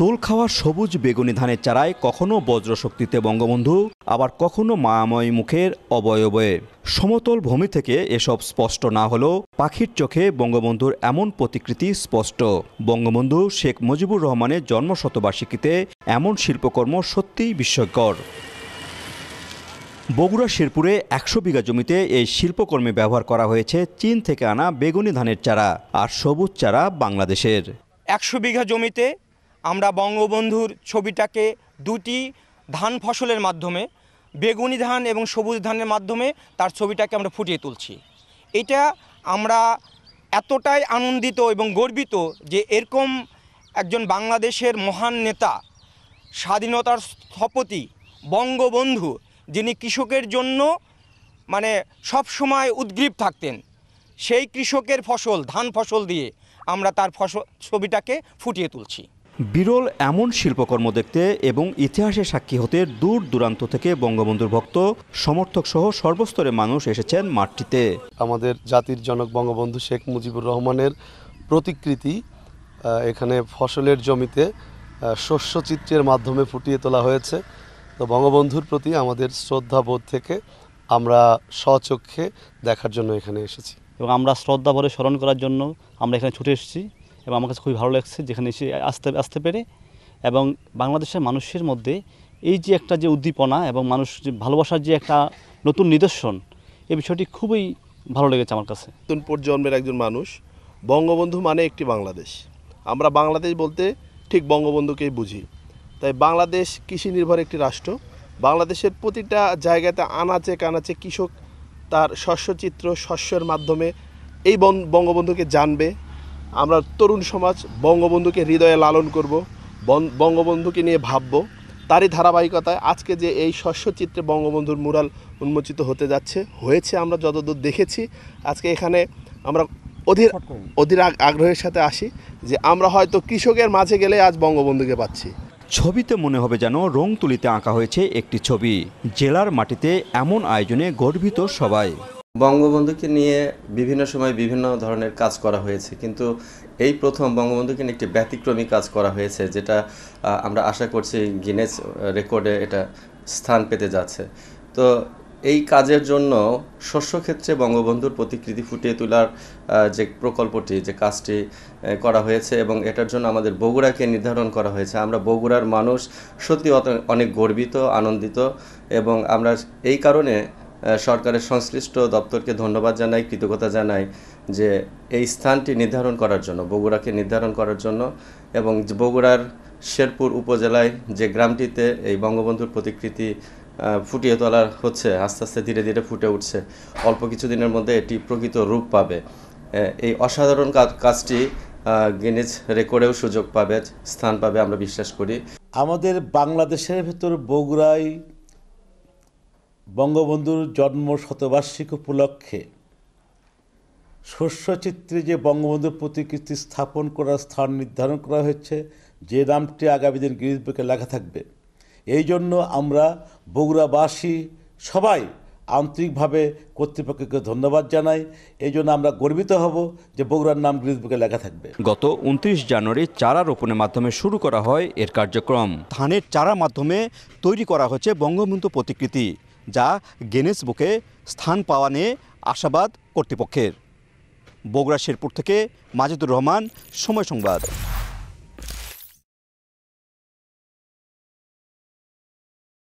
দোল খাওয়া সবুজ বেগুনি ধানের চারায় কখনো বজ্রশক্তিতে বঙ্গবন্ধু আবার কখনো মায়াময় মুখের অবয়বয়ে সমতল ভূমি থেকে এসব স্পষ্ট না হলেও পাখির চোখে বঙ্গবন্ধুর এমন প্রতিকৃতি স্পষ্ট বঙ্গবন্ধু শেখ মুজিবুর রহমানের জন্মশতবার্ষিকীতে এমন শিল্পকর্ম সত্যিই বিস্ময়কর বগুড়া শেরপুরে একশো বিঘা জমিতে এই শিল্পকর্মে ব্যবহার করা হয়েছে চীন থেকে আনা বেগুনি ধানের চারা আর সবুজ চারা বাংলাদেশের একশো বিঘা জমিতে আমরা বঙ্গবন্ধুর ছবিটাকে দুটি ধান ফসলের মাধ্যমে বেগুনি ধান এবং সবুজ ধানের মাধ্যমে তার ছবিটাকে আমরা ফুটিয়ে তুলছি এটা আমরা এতটাই আনন্দিত এবং গর্বিত যে এরকম একজন বাংলাদেশের মহান নেতা স্বাধীনতার স্থপতি বঙ্গবন্ধু যিনি কৃষকের জন্য মানে সব সময় উদ্গ্রীব থাকতেন সেই কৃষকের ফসল ধান ফসল দিয়ে আমরা তার ফসল ছবিটাকে ফুটিয়ে তুলছি বিরল এমন শিল্পকর্ম দেখতে এবং ইতিহাসে সাক্ষী হতে দূর দূরান্ত থেকে বঙ্গবন্ধুর ভক্ত সমর্থক সহ সর্বস্তরে মানুষ এসেছেন মাঠটিতে আমাদের জাতির জনক বঙ্গবন্ধু শেখ মুজিবুর রহমানের প্রতিকৃতি এখানে ফসলের জমিতে শস্য চিত্রের মাধ্যমে ফুটিয়ে তোলা হয়েছে তো বঙ্গবন্ধুর প্রতি আমাদের শ্রদ্ধাবোধ থেকে আমরা স্বচক্ষে দেখার জন্য এখানে এসেছি এবং আমরা শ্রদ্ধা ভরে স্মরণ করার জন্য আমরা এখানে ছুটে এসেছি এবং আমার কাছে খুবই ভালো লাগছে যেখানে এসে আসতে আসতে পেরে এবং বাংলাদেশের মানুষের মধ্যে এই যে একটা যে উদ্দীপনা এবং মানুষ যে ভালোবাসার যে একটা নতুন নিদর্শন এই বিষয়টি খুবই ভালো লেগেছে আমার কাছে নতুন প্রজন্মের একজন মানুষ বঙ্গবন্ধু মানে একটি বাংলাদেশ আমরা বাংলাদেশ বলতে ঠিক বঙ্গবন্ধুকেই বুঝি তাই বাংলাদেশ কৃষি নির্ভর একটি রাষ্ট্র বাংলাদেশের প্রতিটা জায়গাতে আনাচে কানাচে কৃষক তার শস্যচিত্র শস্যের মাধ্যমে এই বঙ্গবন্ধুকে জানবে আমরা তরুণ সমাজ বঙ্গবন্ধুকে হৃদয়ে লালন করব বঙ্গবন্ধুকে নিয়ে ভাবব তারই ধারাবাহিকতায় আজকে যে এই শস্যচিত্রে বঙ্গবন্ধুর মুরাল উন্মোচিত হতে যাচ্ছে হয়েছে আমরা যতদূর দেখেছি আজকে এখানে আমরা অধীর অধীর আগ্রহের সাথে আসি যে আমরা হয়তো কৃষকের মাঝে গেলে আজ বঙ্গবন্ধুকে পাচ্ছি ছবিতে মনে হবে যেন রং তুলিতে আঁকা হয়েছে একটি ছবি জেলার মাটিতে এমন আয়োজনে গর্বিত সবাই বঙ্গবন্ধুকে নিয়ে বিভিন্ন সময় বিভিন্ন ধরনের কাজ করা হয়েছে কিন্তু এই প্রথম বঙ্গবন্ধুকে নিয়ে একটি ব্যতিক্রমী কাজ করা হয়েছে যেটা আমরা আশা করছি গিনেস রেকর্ডে এটা স্থান পেতে যাচ্ছে তো এই কাজের জন্য শস্যক্ষেত্রে বঙ্গবন্ধুর প্রতিকৃতি ফুটিয়ে তোলার যে প্রকল্পটি যে কাজটি করা হয়েছে এবং এটার জন্য আমাদের বগুড়াকে নির্ধারণ করা হয়েছে আমরা বগুড়ার মানুষ সত্যি অনেক গর্বিত আনন্দিত এবং আমরা এই কারণে সরকারের সংশ্লিষ্ট দপ্তরকে ধন্যবাদ জানাই কৃতজ্ঞতা জানাই যে এই স্থানটি নির্ধারণ করার জন্য বগুড়াকে নির্ধারণ করার জন্য এবং বগুড়ার শেরপুর উপজেলায় যে গ্রামটিতে এই বঙ্গবন্ধুর প্রতিকৃতি ফুটিয়ে তোলা হচ্ছে আস্তে আস্তে ধীরে ধীরে ফুটে উঠছে অল্প কিছুদিনের মধ্যে এটি প্রকৃত রূপ পাবে এই অসাধারণ কাজটি গিনেজ রেকর্ডেও সুযোগ পাবে স্থান পাবে আমরা বিশ্বাস করি আমাদের বাংলাদেশের ভেতর বগুড়ায় বঙ্গবন্ধুর জন্ম শতবার্ষিক উপলক্ষে শস্যচিত্রে যে বঙ্গবন্ধুর প্রতিকৃতি স্থাপন করার স্থান নির্ধারণ করা হয়েছে যে নামটি আগামী দিন বুকে লেখা থাকবে এই জন্য আমরা বগুড়াবাসী সবাই আন্তরিকভাবে কর্তৃপক্ষকে ধন্যবাদ জানাই এই জন্য আমরা গর্বিত হব যে বগুড়ার নাম গ্রিন বুকে লেখা থাকবে গত উনত্রিশ জানুয়ারি চারা রোপণের মাধ্যমে শুরু করা হয় এর কার্যক্রম ধানের চারা মাধ্যমে তৈরি করা হচ্ছে বঙ্গবন্ধু প্রতিকৃতি যা গেনেস বুকে স্থান পাওয়া নিয়ে আশাবাদ কর্তৃপক্ষের বগুড়া শেরপুর থেকে মাজেদুর রহমান সময় সংবাদ